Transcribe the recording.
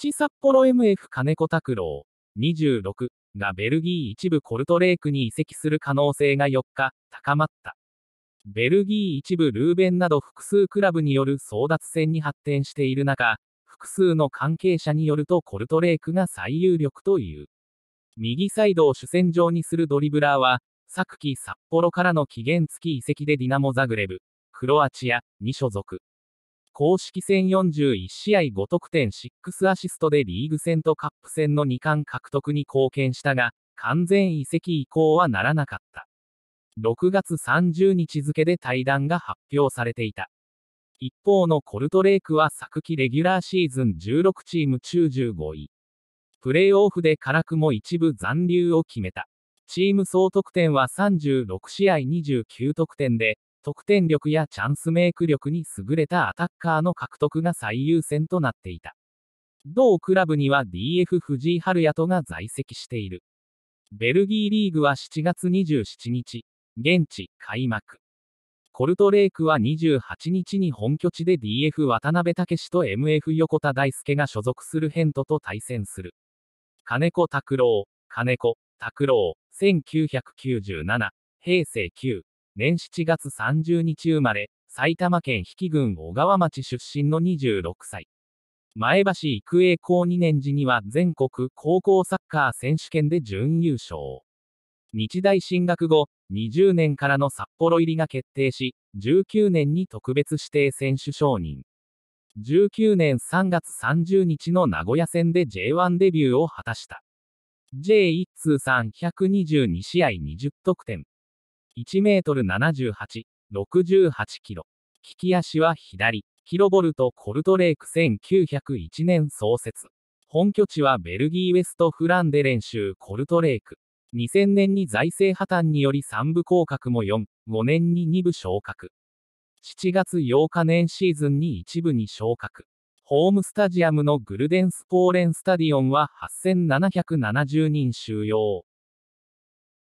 七札幌 MF 金子拓郎26がベルギー一部コルトレークに移籍する可能性が4日高まった。ベルギー一部ルーベンなど複数クラブによる争奪戦に発展している中、複数の関係者によるとコルトレークが最有力という。右サイドを主戦場にするドリブラーは、昨季札幌からの期限付き移籍でディナモ・ザグレブ、クロアチアに所属。公式戦41試合5得点6アシストでリーグ戦とカップ戦の2冠獲得に貢献したが、完全移籍以降はならなかった。6月30日付で退団が発表されていた。一方のコルトレークは昨季レギュラーシーズン16チーム中15位。プレーオフで辛くも一部残留を決めた。チーム総得点は36試合29得点で、得点力やチャンスメイク力に優れたアタッカーの獲得が最優先となっていた。同クラブには DF 藤井春也とが在籍している。ベルギーリーグは7月27日、現地開幕。コルトレークは28日に本拠地で DF 渡辺武と MF 横田大輔が所属するヘントと対戦する。金子拓郎、金子拓郎、1997、平成9、年7月30日生まれ、埼玉県比企郡小川町出身の26歳。前橋育英高2年時には全国高校サッカー選手権で準優勝。日大進学後、20年からの札幌入りが決定し、19年に特別指定選手承認。19年3月30日の名古屋戦で J1 デビューを果たした。J1 通算122試合20得点、1メートル78、68キロ。利き足は左。キロボルト・コルトレーク1901年創設。本拠地はベルギーウェストフランデレン州コルトレーク。2000年に財政破綻により3部降格も4、5年に2部昇格。7月8日年シーズンに1部に昇格。ホームスタジアムのグルデンスポーレンスタディオンは8770人収容。